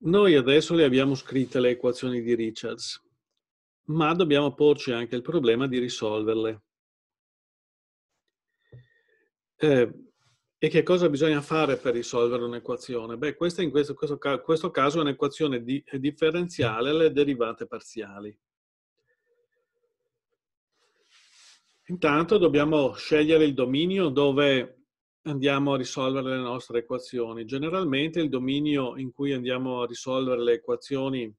Noi adesso le abbiamo scritte le equazioni di Richards, ma dobbiamo porci anche il problema di risolverle. Eh, e che cosa bisogna fare per risolvere un'equazione? Beh, questa in questo, questo, questo caso è un'equazione di, differenziale alle derivate parziali. Intanto dobbiamo scegliere il dominio dove andiamo a risolvere le nostre equazioni. Generalmente il dominio in cui andiamo a risolvere le equazioni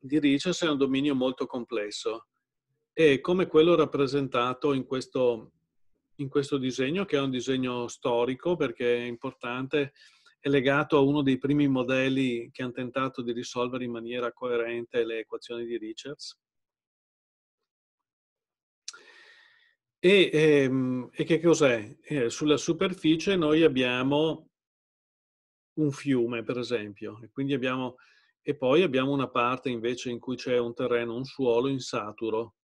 di Richards è un dominio molto complesso e come quello rappresentato in questo, in questo disegno, che è un disegno storico perché è importante, è legato a uno dei primi modelli che hanno tentato di risolvere in maniera coerente le equazioni di Richards E, ehm, e che cos'è? Eh, sulla superficie noi abbiamo un fiume, per esempio, e, quindi abbiamo, e poi abbiamo una parte invece in cui c'è un terreno, un suolo insaturo.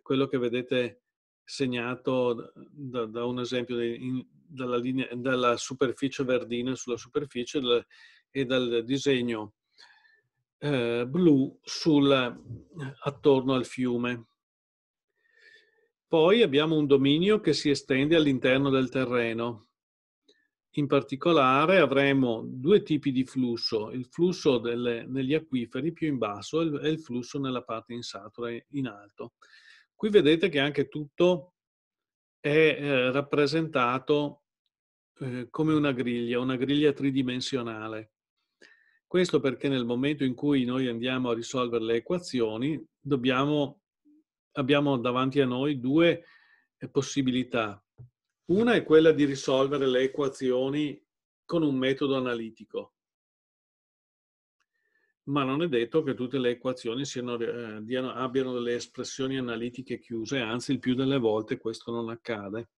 Quello che vedete segnato da, da un esempio in, dalla, linea, dalla, superficie verdina sulla superficie del, e dal disegno eh, blu sul, attorno al fiume. Poi abbiamo un dominio che si estende all'interno del terreno. In particolare avremo due tipi di flusso, il flusso delle, negli acquiferi più in basso e il flusso nella parte insatura in alto. Qui vedete che anche tutto è eh, rappresentato eh, come una griglia, una griglia tridimensionale. Questo perché nel momento in cui noi andiamo a risolvere le equazioni dobbiamo abbiamo davanti a noi due eh, possibilità. Una è quella di risolvere le equazioni con un metodo analitico, ma non è detto che tutte le equazioni siano, eh, diano, abbiano delle espressioni analitiche chiuse, anzi il più delle volte questo non accade.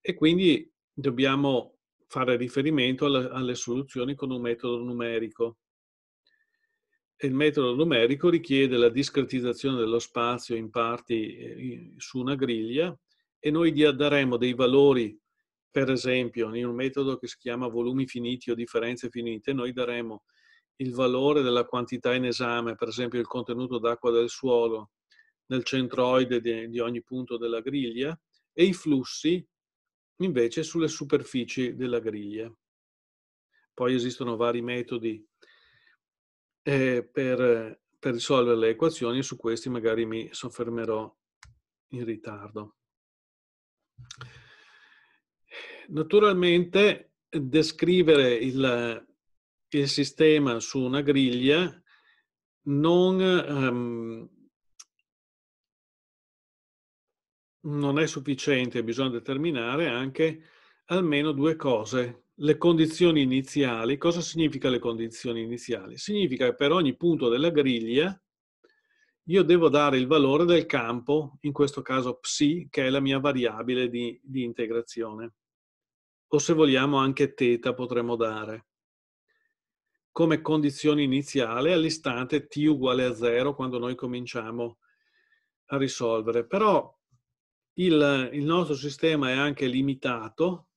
E quindi dobbiamo fare riferimento alle, alle soluzioni con un metodo numerico il metodo numerico richiede la discretizzazione dello spazio in parti eh, su una griglia e noi daremo dei valori, per esempio, in un metodo che si chiama volumi finiti o differenze finite, noi daremo il valore della quantità in esame, per esempio il contenuto d'acqua del suolo nel centroide di ogni punto della griglia e i flussi invece sulle superfici della griglia. Poi esistono vari metodi eh, per, per risolvere le equazioni, su questi magari mi soffermerò in ritardo. Naturalmente descrivere il, il sistema su una griglia non, um, non è sufficiente, bisogna determinare anche almeno due cose le condizioni iniziali. Cosa significa le condizioni iniziali? Significa che per ogni punto della griglia io devo dare il valore del campo, in questo caso psi, che è la mia variabile di, di integrazione. O se vogliamo anche θ potremmo dare come condizione iniziale all'istante t uguale a 0 quando noi cominciamo a risolvere. Però il, il nostro sistema è anche limitato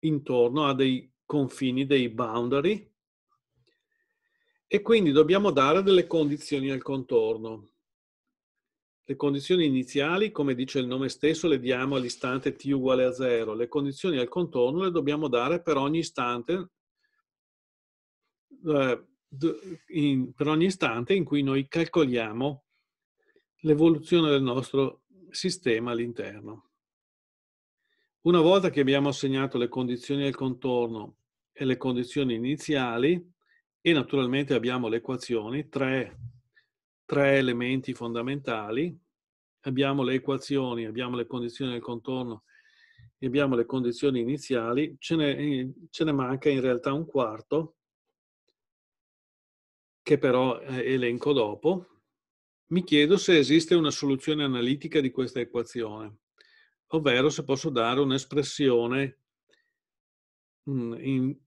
intorno a dei confini, dei boundary, e quindi dobbiamo dare delle condizioni al contorno. Le condizioni iniziali, come dice il nome stesso, le diamo all'istante t uguale a 0. Le condizioni al contorno le dobbiamo dare per ogni istante, eh, per ogni istante in cui noi calcoliamo l'evoluzione del nostro sistema all'interno. Una volta che abbiamo assegnato le condizioni del contorno e le condizioni iniziali, e naturalmente abbiamo le equazioni, tre, tre elementi fondamentali, abbiamo le equazioni, abbiamo le condizioni del contorno e abbiamo le condizioni iniziali, ce ne, eh, ce ne manca in realtà un quarto, che però eh, elenco dopo, mi chiedo se esiste una soluzione analitica di questa equazione ovvero se posso dare un'espressione mm, in,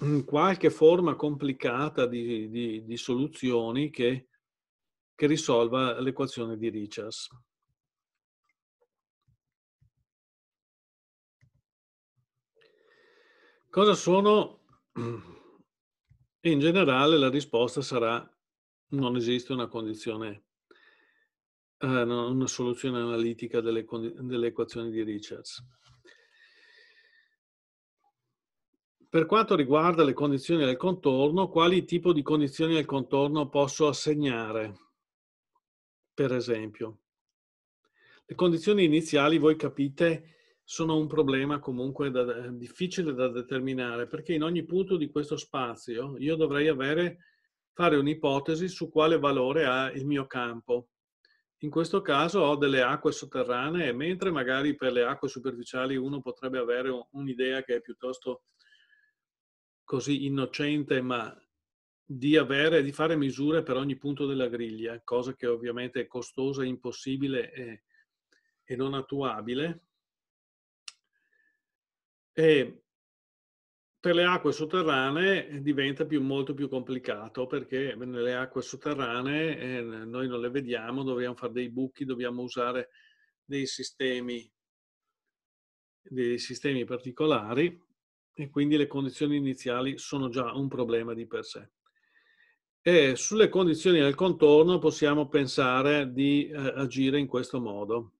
in, qualche forma complicata di, di, di soluzioni che, che risolva l'equazione di Richards. Cosa sono? In generale la risposta sarà non esiste una condizione eh, una soluzione analitica delle, delle equazioni di Richards. Per quanto riguarda le condizioni del contorno, quali tipo di condizioni del contorno posso assegnare? Per esempio, le condizioni iniziali, voi capite, sono un problema comunque da, eh, difficile da determinare, perché in ogni punto di questo spazio io dovrei avere, fare un'ipotesi su quale valore ha il mio campo. In questo caso ho delle acque sotterranee, mentre magari per le acque superficiali uno potrebbe avere un'idea che è piuttosto così innocente, ma di, avere, di fare misure per ogni punto della griglia, cosa che ovviamente è costosa, impossibile e, e non attuabile. E per le acque sotterranee eh, diventa più, molto più complicato perché nelle acque sotterranee eh, noi non le vediamo, dobbiamo fare dei buchi, dobbiamo usare dei sistemi, dei sistemi particolari e quindi le condizioni iniziali sono già un problema di per sé. E sulle condizioni del contorno possiamo pensare di eh, agire in questo modo.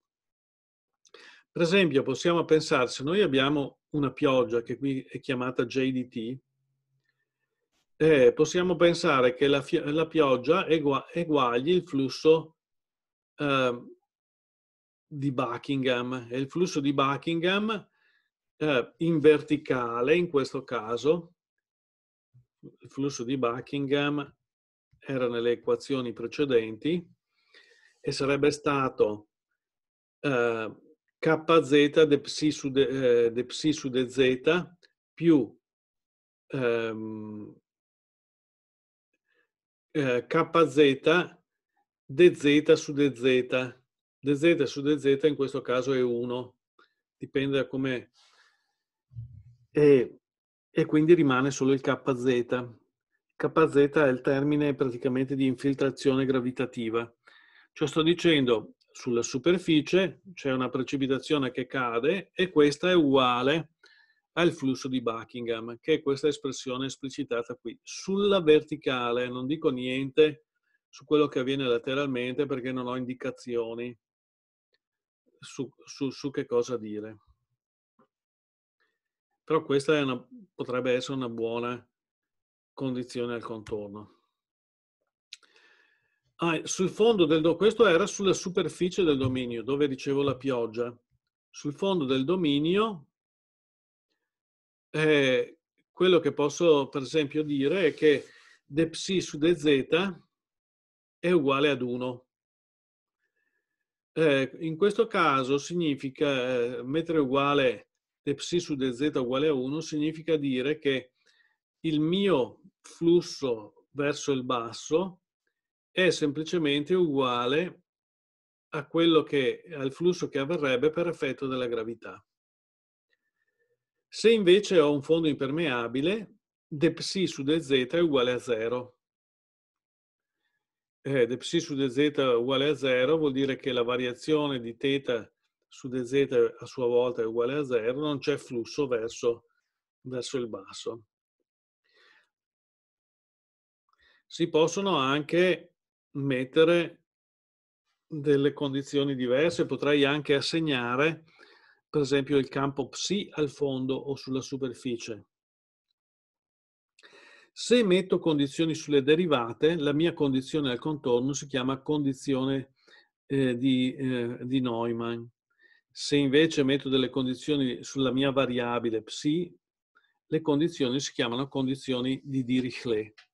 Per esempio, possiamo pensare, se noi abbiamo una pioggia che qui è chiamata JDT, eh, possiamo pensare che la, la pioggia eguagli il flusso eh, di Buckingham. E il flusso di Buckingham eh, in verticale, in questo caso, il flusso di Buckingham era nelle equazioni precedenti e sarebbe stato eh, kz de psi su de, eh, de, psi su de z più ehm, eh, kz dz su dz. dz su dz in questo caso è 1, dipende da come... E, e quindi rimane solo il kz. kz è il termine praticamente di infiltrazione gravitativa. Cioè sto dicendo sulla superficie, c'è una precipitazione che cade e questa è uguale al flusso di Buckingham, che è questa espressione esplicitata qui. Sulla verticale non dico niente su quello che avviene lateralmente perché non ho indicazioni su, su, su che cosa dire. Però questa una, potrebbe essere una buona condizione al contorno. Ah, sul fondo del dominio, questo era sulla superficie del dominio dove ricevo la pioggia. Sul fondo del dominio, eh, quello che posso per esempio dire è che depsi su z è uguale ad 1. Eh, in questo caso significa eh, mettere uguale depsi su z uguale a 1 significa dire che il mio flusso verso il basso è semplicemente uguale a quello che, al flusso che avverrebbe per effetto della gravità. Se invece ho un fondo impermeabile, dψ su dz è uguale a 0. Eh, dψ su dz uguale a 0 vuol dire che la variazione di θ su dz a sua volta è uguale a 0, non c'è flusso verso, verso il basso. Si possono anche mettere delle condizioni diverse, potrei anche assegnare per esempio il campo psi al fondo o sulla superficie. Se metto condizioni sulle derivate, la mia condizione al contorno si chiama condizione eh, di, eh, di Neumann. Se invece metto delle condizioni sulla mia variabile psi, le condizioni si chiamano condizioni di Dirichlet.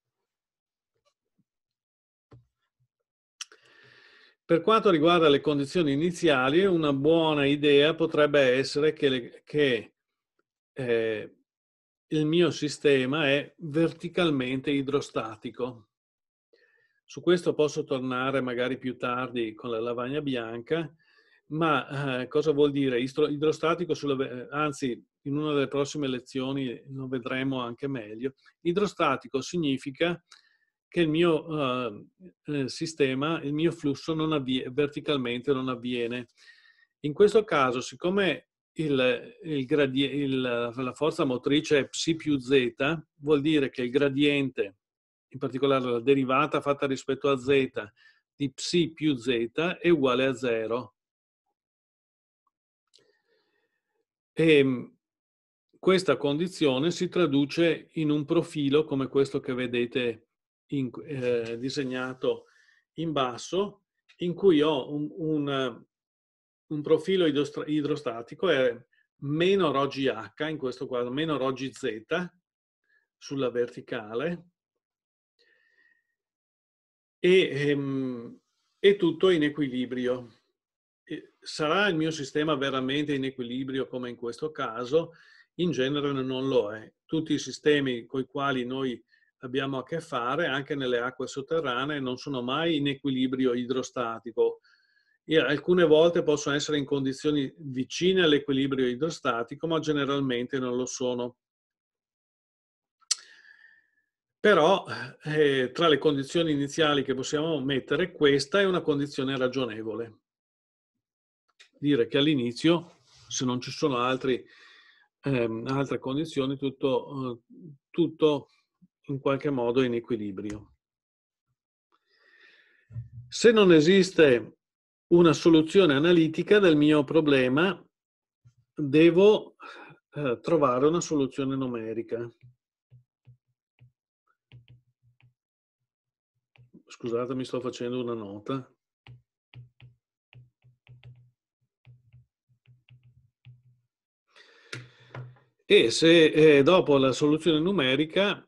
Per quanto riguarda le condizioni iniziali, una buona idea potrebbe essere che, le, che eh, il mio sistema è verticalmente idrostatico. Su questo posso tornare magari più tardi con la lavagna bianca, ma eh, cosa vuol dire idrostatico? Sulla, anzi, in una delle prossime lezioni lo vedremo anche meglio. Idrostatico significa che il mio eh, eh, sistema, il mio flusso non avviene, verticalmente non avviene. In questo caso, siccome il, il il, la forza motrice è psi più z, vuol dire che il gradiente, in particolare la derivata fatta rispetto a z, di psi più z è uguale a zero. E ehm, questa condizione si traduce in un profilo come questo che vedete in, eh, disegnato in basso in cui ho un, un, un profilo idrostatico è meno rho GH in questo quadro, meno rho GZ sulla verticale e, ehm, e tutto in equilibrio. Sarà il mio sistema veramente in equilibrio come in questo caso? In genere non lo è. Tutti i sistemi con i quali noi abbiamo a che fare anche nelle acque sotterranee, non sono mai in equilibrio idrostatico e alcune volte possono essere in condizioni vicine all'equilibrio idrostatico, ma generalmente non lo sono. Però eh, tra le condizioni iniziali che possiamo mettere, questa è una condizione ragionevole. Dire che all'inizio, se non ci sono altri, ehm, altre condizioni, tutto, eh, tutto in qualche modo in equilibrio. Se non esiste una soluzione analitica del mio problema, devo eh, trovare una soluzione numerica. Scusate, mi sto facendo una nota. E se eh, dopo la soluzione numerica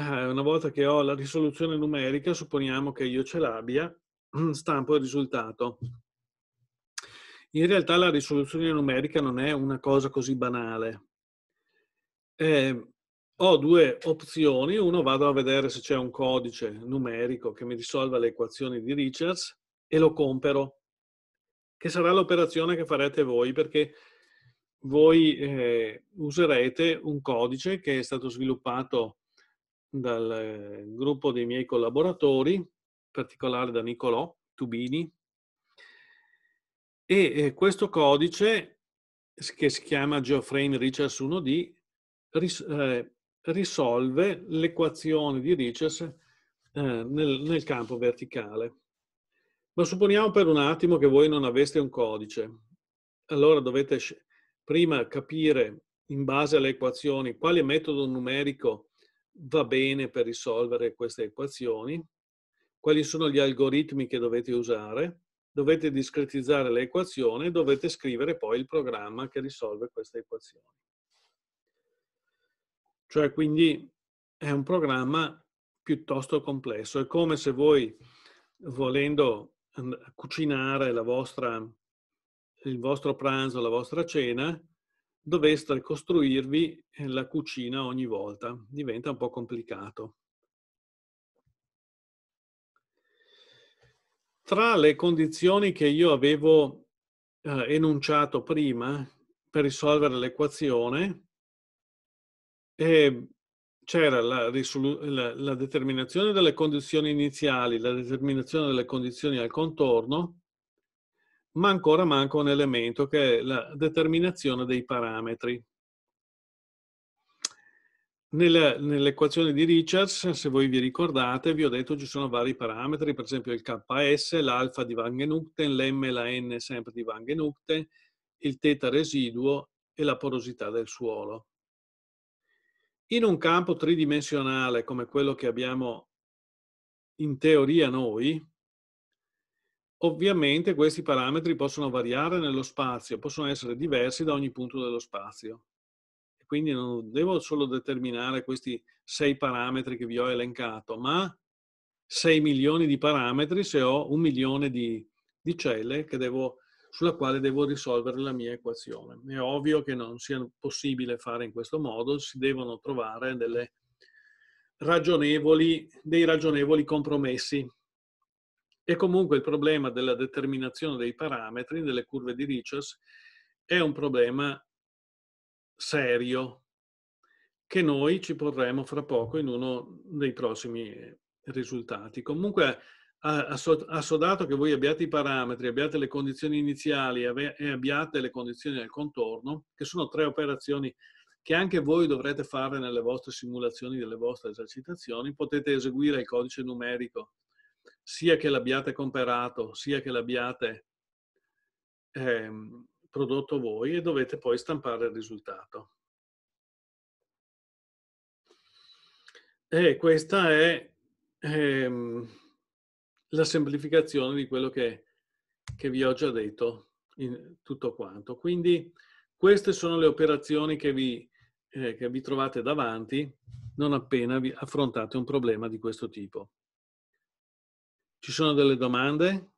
eh, una volta che ho la risoluzione numerica, supponiamo che io ce l'abbia, stampo il risultato. In realtà la risoluzione numerica non è una cosa così banale. Eh, ho due opzioni, uno vado a vedere se c'è un codice numerico che mi risolva le equazioni di Richards e lo compero, che sarà l'operazione che farete voi perché voi eh, userete un codice che è stato sviluppato dal gruppo dei miei collaboratori, in particolare da Nicolò Tubini, e eh, questo codice, che si chiama Geoframe Richards 1D, eh, risolve l'equazione di Richards eh, nel campo verticale. Ma supponiamo per un attimo che voi non aveste un codice. Allora dovete prima capire, in base alle equazioni, quale metodo numerico va bene per risolvere queste equazioni, quali sono gli algoritmi che dovete usare, dovete discretizzare l'equazione e dovete scrivere poi il programma che risolve queste equazioni. Cioè quindi è un programma piuttosto complesso, è come se voi volendo cucinare vostra, il vostro pranzo, la vostra cena, doveste costruirvi eh, la cucina ogni volta. Diventa un po' complicato. Tra le condizioni che io avevo eh, enunciato prima per risolvere l'equazione, eh, c'era la, la, la determinazione delle condizioni iniziali, la determinazione delle condizioni al contorno, ma ancora manca un elemento che è la determinazione dei parametri. Nell'equazione di Richards, se voi vi ricordate, vi ho detto ci sono vari parametri, per esempio il KS, l'alfa di Van Genukten, l'M e la N sempre di Van Genukten, il teta residuo e la porosità del suolo. In un campo tridimensionale come quello che abbiamo in teoria noi, Ovviamente questi parametri possono variare nello spazio, possono essere diversi da ogni punto dello spazio. Quindi non devo solo determinare questi sei parametri che vi ho elencato, ma sei milioni di parametri se ho un milione di, di celle devo, sulla quale devo risolvere la mia equazione. È ovvio che non sia possibile fare in questo modo, si devono trovare ragionevoli, dei ragionevoli compromessi e comunque il problema della determinazione dei parametri delle curve di Richards è un problema serio che noi ci porremo fra poco in uno dei prossimi risultati. Comunque assodato che voi abbiate i parametri, abbiate le condizioni iniziali e abbiate le condizioni del contorno, che sono tre operazioni che anche voi dovrete fare nelle vostre simulazioni delle vostre esercitazioni, potete eseguire il codice numerico sia che l'abbiate comperato, sia che l'abbiate eh, prodotto voi e dovete poi stampare il risultato. E questa è ehm, la semplificazione di quello che, che vi ho già detto in tutto quanto. Quindi queste sono le operazioni che vi, eh, che vi trovate davanti non appena vi affrontate un problema di questo tipo. Ci sono delle domande?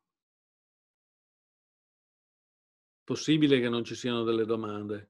Possibile che non ci siano delle domande.